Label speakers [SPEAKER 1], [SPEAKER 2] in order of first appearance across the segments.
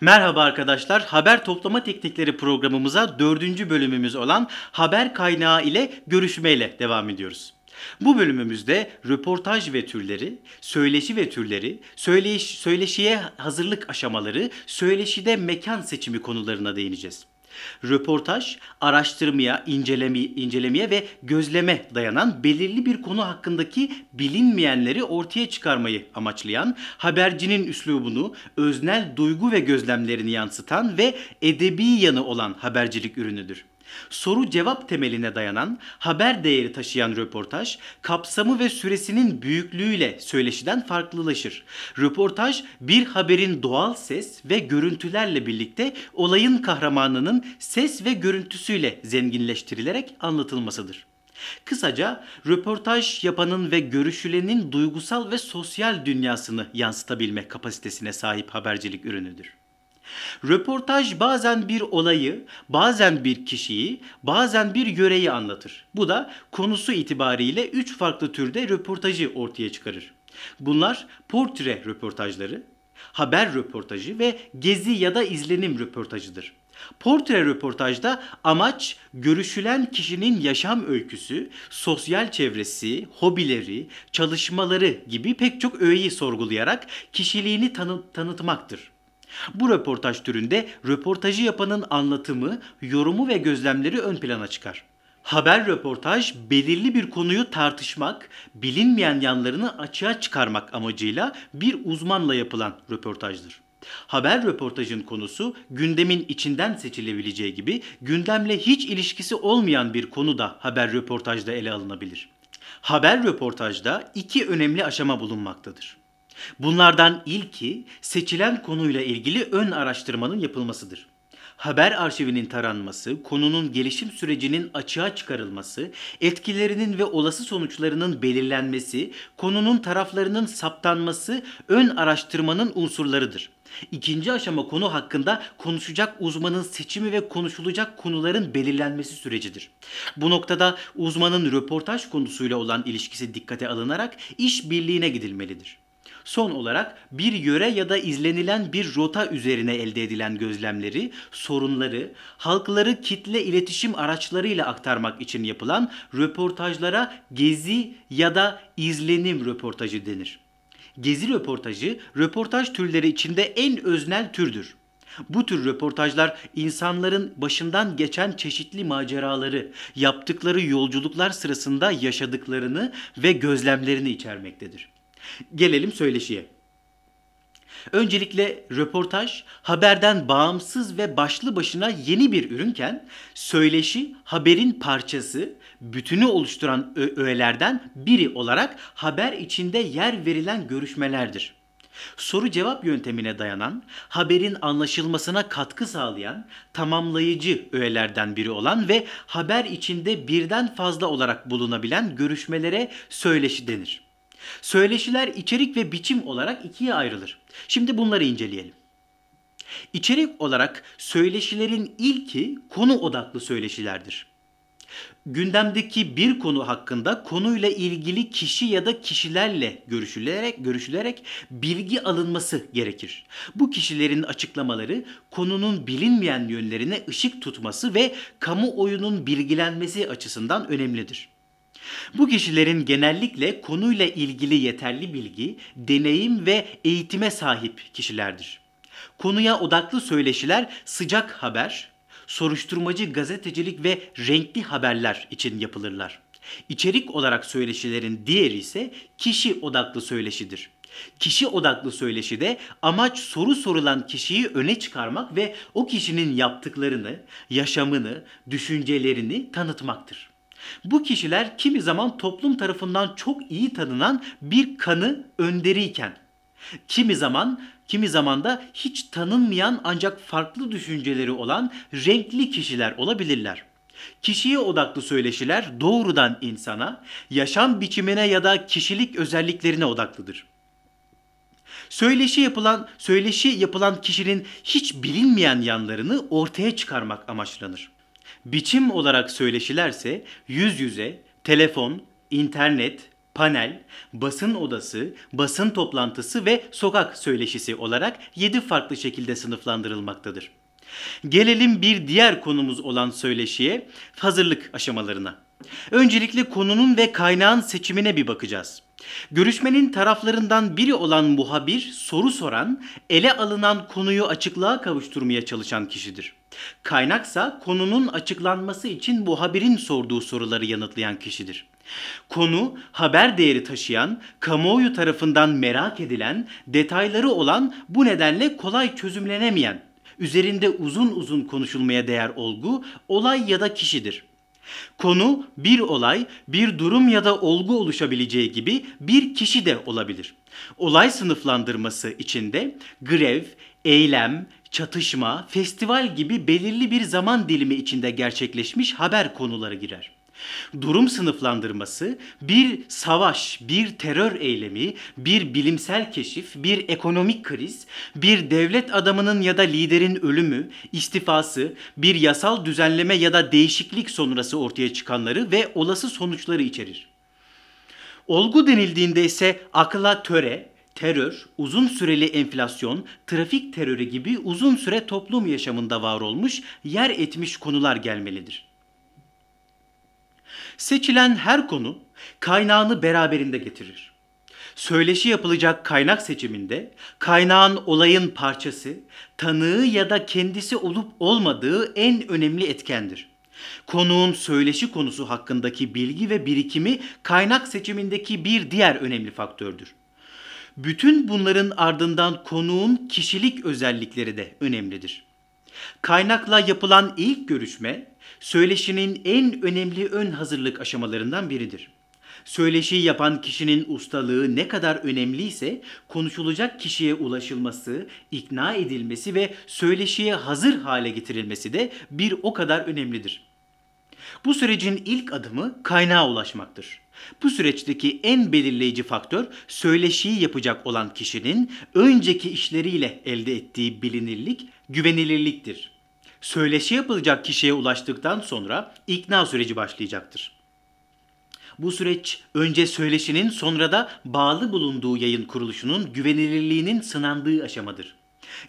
[SPEAKER 1] Merhaba arkadaşlar, haber toplama teknikleri programımıza dördüncü bölümümüz olan haber kaynağı ile görüşmeyle devam ediyoruz. Bu bölümümüzde röportaj ve türleri, söyleşi ve türleri, söyleş, söyleşiye hazırlık aşamaları, söyleşide mekan seçimi konularına değineceğiz. Röportaj, araştırmaya, inceleme, incelemeye ve gözleme dayanan belirli bir konu hakkındaki bilinmeyenleri ortaya çıkarmayı amaçlayan, habercinin üslubunu, öznel duygu ve gözlemlerini yansıtan ve edebi yanı olan habercilik ürünüdür. Soru cevap temeline dayanan, haber değeri taşıyan röportaj, kapsamı ve süresinin büyüklüğüyle söyleşiden farklılaşır. Röportaj bir haberin doğal ses ve görüntülerle birlikte olayın kahramanının ses ve görüntüsüyle zenginleştirilerek anlatılmasıdır. Kısaca röportaj yapanın ve görüşülenin duygusal ve sosyal dünyasını yansıtabilme kapasitesine sahip habercilik ürünüdür. Röportaj bazen bir olayı, bazen bir kişiyi, bazen bir yöreyi anlatır. Bu da konusu itibariyle 3 farklı türde röportajı ortaya çıkarır. Bunlar portre röportajları, haber röportajı ve gezi ya da izlenim röportajıdır. Portre röportajda amaç görüşülen kişinin yaşam öyküsü, sosyal çevresi, hobileri, çalışmaları gibi pek çok öğeyi sorgulayarak kişiliğini tanı tanıtmaktır. Bu röportaj türünde röportajı yapanın anlatımı, yorumu ve gözlemleri ön plana çıkar. Haber röportaj belirli bir konuyu tartışmak, bilinmeyen yanlarını açığa çıkarmak amacıyla bir uzmanla yapılan röportajdır. Haber röportajın konusu gündemin içinden seçilebileceği gibi gündemle hiç ilişkisi olmayan bir konu da haber röportajda ele alınabilir. Haber röportajda iki önemli aşama bulunmaktadır. Bunlardan ilki seçilen konuyla ilgili ön araştırmanın yapılmasıdır. Haber arşivinin taranması, konunun gelişim sürecinin açığa çıkarılması, etkilerinin ve olası sonuçlarının belirlenmesi, konunun taraflarının saptanması ön araştırmanın unsurlarıdır. İkinci aşama konu hakkında konuşacak uzmanın seçimi ve konuşulacak konuların belirlenmesi sürecidir. Bu noktada uzmanın röportaj konusuyla olan ilişkisi dikkate alınarak iş birliğine gidilmelidir. Son olarak bir yöre ya da izlenilen bir rota üzerine elde edilen gözlemleri, sorunları, halkları kitle iletişim araçlarıyla aktarmak için yapılan röportajlara gezi ya da izlenim röportajı denir. Gezi röportajı röportaj türleri içinde en öznel türdür. Bu tür röportajlar insanların başından geçen çeşitli maceraları, yaptıkları yolculuklar sırasında yaşadıklarını ve gözlemlerini içermektedir. Gelelim söyleşiye. Öncelikle röportaj haberden bağımsız ve başlı başına yeni bir ürünken söyleşi haberin parçası, bütünü oluşturan öğelerden biri olarak haber içinde yer verilen görüşmelerdir. Soru cevap yöntemine dayanan, haberin anlaşılmasına katkı sağlayan, tamamlayıcı öğelerden biri olan ve haber içinde birden fazla olarak bulunabilen görüşmelere söyleşi denir. Söyleşiler içerik ve biçim olarak ikiye ayrılır. Şimdi bunları inceleyelim. İçerik olarak söyleşilerin ilki konu odaklı söyleşilerdir. Gündemdeki bir konu hakkında konuyla ilgili kişi ya da kişilerle görüşülerek görüşülerek bilgi alınması gerekir. Bu kişilerin açıklamaları konunun bilinmeyen yönlerine ışık tutması ve kamuoyunun bilgilenmesi açısından önemlidir. Bu kişilerin genellikle konuyla ilgili yeterli bilgi, deneyim ve eğitime sahip kişilerdir. Konuya odaklı söyleşiler sıcak haber, soruşturmacı gazetecilik ve renkli haberler için yapılırlar. İçerik olarak söyleşilerin diğeri ise kişi odaklı söyleşidir. Kişi odaklı söyleşide amaç soru sorulan kişiyi öne çıkarmak ve o kişinin yaptıklarını, yaşamını, düşüncelerini tanıtmaktır. Bu kişiler kimi zaman toplum tarafından çok iyi tanınan bir kanı önderiyken, kimi zaman kimi zaman da hiç tanınmayan ancak farklı düşünceleri olan renkli kişiler olabilirler. Kişiye odaklı söyleşiler doğrudan insana, yaşam biçimine ya da kişilik özelliklerine odaklıdır. Söyleşi yapılan, söyleşi yapılan kişinin hiç bilinmeyen yanlarını ortaya çıkarmak amaçlanır. Biçim olarak söyleşilerse yüz yüze, telefon, internet, panel, basın odası, basın toplantısı ve sokak söyleşisi olarak 7 farklı şekilde sınıflandırılmaktadır. Gelelim bir diğer konumuz olan söyleşiye, hazırlık aşamalarına. Öncelikle konunun ve kaynağın seçimine bir bakacağız. Görüşmenin taraflarından biri olan muhabir soru soran, ele alınan konuyu açıklığa kavuşturmaya çalışan kişidir. Kaynaksa konunun açıklanması için bu haberin sorduğu soruları yanıtlayan kişidir. Konu haber değeri taşıyan, kamuoyu tarafından merak edilen, detayları olan bu nedenle kolay çözümlenemeyen, üzerinde uzun uzun konuşulmaya değer olgu, olay ya da kişidir. Konu bir olay, bir durum ya da olgu oluşabileceği gibi bir kişi de olabilir. Olay sınıflandırması içinde grev, eylem, çatışma, festival gibi belirli bir zaman dilimi içinde gerçekleşmiş haber konuları girer. Durum sınıflandırması bir savaş, bir terör eylemi, bir bilimsel keşif, bir ekonomik kriz, bir devlet adamının ya da liderin ölümü, istifası, bir yasal düzenleme ya da değişiklik sonrası ortaya çıkanları ve olası sonuçları içerir. Olgu denildiğinde ise akla töre, Terör, uzun süreli enflasyon, trafik terörü gibi uzun süre toplum yaşamında var olmuş, yer etmiş konular gelmelidir. Seçilen her konu kaynağını beraberinde getirir. Söyleşi yapılacak kaynak seçiminde kaynağın olayın parçası, tanığı ya da kendisi olup olmadığı en önemli etkendir. Konuğun söyleşi konusu hakkındaki bilgi ve birikimi kaynak seçimindeki bir diğer önemli faktördür. Bütün bunların ardından konuğun kişilik özellikleri de önemlidir. Kaynakla yapılan ilk görüşme söyleşinin en önemli ön hazırlık aşamalarından biridir. Söyleşi yapan kişinin ustalığı ne kadar önemliyse konuşulacak kişiye ulaşılması, ikna edilmesi ve söyleşiye hazır hale getirilmesi de bir o kadar önemlidir. Bu sürecin ilk adımı kaynağa ulaşmaktır. Bu süreçteki en belirleyici faktör söyleşiyi yapacak olan kişinin önceki işleriyle elde ettiği bilinirlik, güvenilirliktir. Söyleşi yapılacak kişiye ulaştıktan sonra ikna süreci başlayacaktır. Bu süreç önce söyleşinin sonra da bağlı bulunduğu yayın kuruluşunun güvenilirliğinin sınandığı aşamadır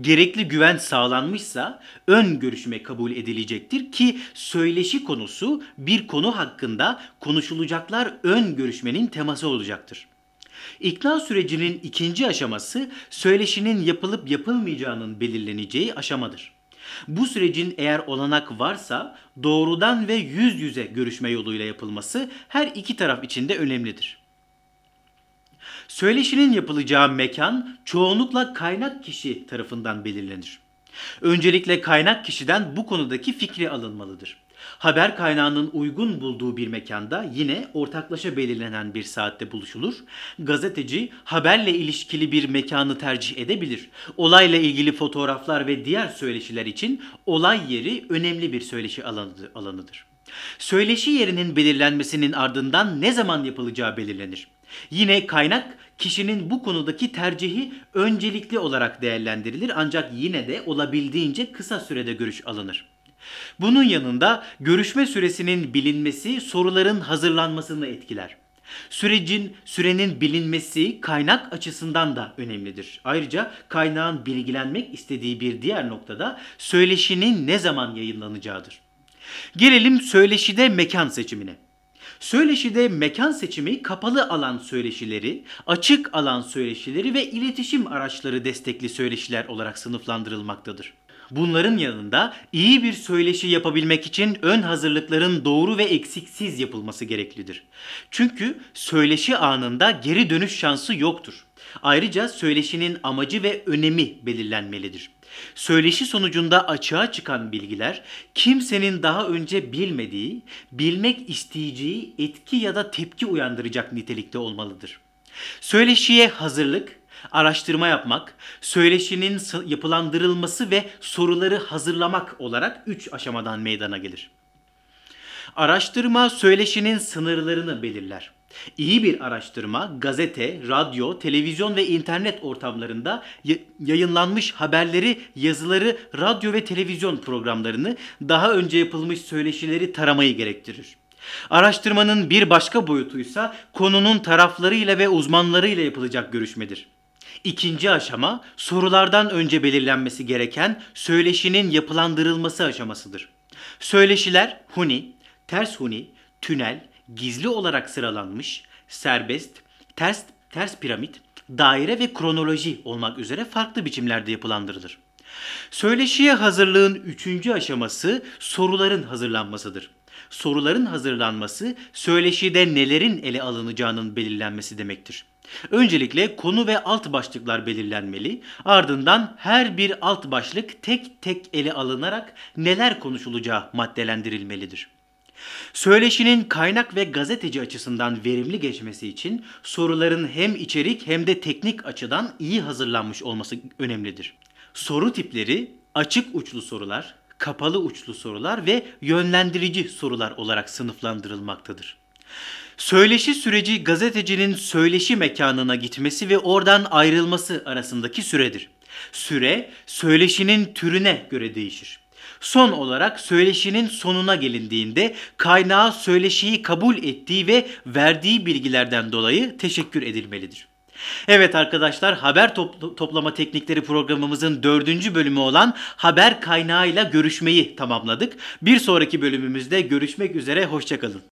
[SPEAKER 1] gerekli güven sağlanmışsa ön görüşme kabul edilecektir ki söyleşi konusu bir konu hakkında konuşulacaklar ön görüşmenin teması olacaktır. İkna sürecinin ikinci aşaması söyleşinin yapılıp yapılmayacağının belirleneceği aşamadır. Bu sürecin eğer olanak varsa doğrudan ve yüz yüze görüşme yoluyla yapılması her iki taraf için de önemlidir. Söyleşinin yapılacağı mekan çoğunlukla kaynak kişi tarafından belirlenir. Öncelikle kaynak kişiden bu konudaki fikri alınmalıdır. Haber kaynağının uygun bulduğu bir mekanda yine ortaklaşa belirlenen bir saatte buluşulur. Gazeteci haberle ilişkili bir mekanı tercih edebilir. Olayla ilgili fotoğraflar ve diğer söyleşiler için olay yeri önemli bir söyleşi alanıdır. Söyleşi yerinin belirlenmesinin ardından ne zaman yapılacağı belirlenir. Yine kaynak kişinin bu konudaki tercihi öncelikli olarak değerlendirilir ancak yine de olabildiğince kısa sürede görüş alınır. Bunun yanında görüşme süresinin bilinmesi soruların hazırlanmasını etkiler. Sürecin sürenin bilinmesi kaynak açısından da önemlidir. Ayrıca kaynağın bilgilenmek istediği bir diğer noktada söyleşinin ne zaman yayınlanacağıdır. Gelelim söyleşide mekan seçimine. Söyleşide mekan seçimi kapalı alan söyleşileri, açık alan söyleşileri ve iletişim araçları destekli söyleşiler olarak sınıflandırılmaktadır. Bunların yanında iyi bir söyleşi yapabilmek için ön hazırlıkların doğru ve eksiksiz yapılması gereklidir. Çünkü söyleşi anında geri dönüş şansı yoktur. Ayrıca söyleşinin amacı ve önemi belirlenmelidir. Söyleşi sonucunda açığa çıkan bilgiler kimsenin daha önce bilmediği, bilmek isteyeceği etki ya da tepki uyandıracak nitelikte olmalıdır. Söyleşiye hazırlık, araştırma yapmak, söyleşinin yapılandırılması ve soruları hazırlamak olarak 3 aşamadan meydana gelir. Araştırma söyleşinin sınırlarını belirler. İyi bir araştırma gazete, radyo, televizyon ve internet ortamlarında yayınlanmış haberleri, yazıları, radyo ve televizyon programlarını, daha önce yapılmış söyleşileri taramayı gerektirir. Araştırmanın bir başka boyutuysa konunun taraflarıyla ve uzmanlarıyla yapılacak görüşmedir. İkinci aşama sorulardan önce belirlenmesi gereken söyleşinin yapılandırılması aşamasıdır. Söyleşiler huni, ters huni, tünel, gizli olarak sıralanmış, serbest, ters, ters piramit, daire ve kronoloji olmak üzere farklı biçimlerde yapılandırılır. Söyleşiye hazırlığın üçüncü aşaması soruların hazırlanmasıdır. Soruların hazırlanması söyleşide nelerin ele alınacağının belirlenmesi demektir. Öncelikle konu ve alt başlıklar belirlenmeli, ardından her bir alt başlık tek tek ele alınarak neler konuşulacağı maddelendirilmelidir. Söyleşinin kaynak ve gazeteci açısından verimli geçmesi için soruların hem içerik hem de teknik açıdan iyi hazırlanmış olması önemlidir. Soru tipleri açık uçlu sorular, kapalı uçlu sorular ve yönlendirici sorular olarak sınıflandırılmaktadır. Söyleşi süreci gazetecinin söyleşi mekanına gitmesi ve oradan ayrılması arasındaki süredir. Süre söyleşinin türüne göre değişir. Son olarak söyleşinin sonuna gelindiğinde kaynağa söyleşiyi kabul ettiği ve verdiği bilgilerden dolayı teşekkür edilmelidir. Evet arkadaşlar haber toplama teknikleri programımızın dördüncü bölümü olan haber kaynağıyla görüşmeyi tamamladık. Bir sonraki bölümümüzde görüşmek üzere hoşçakalın.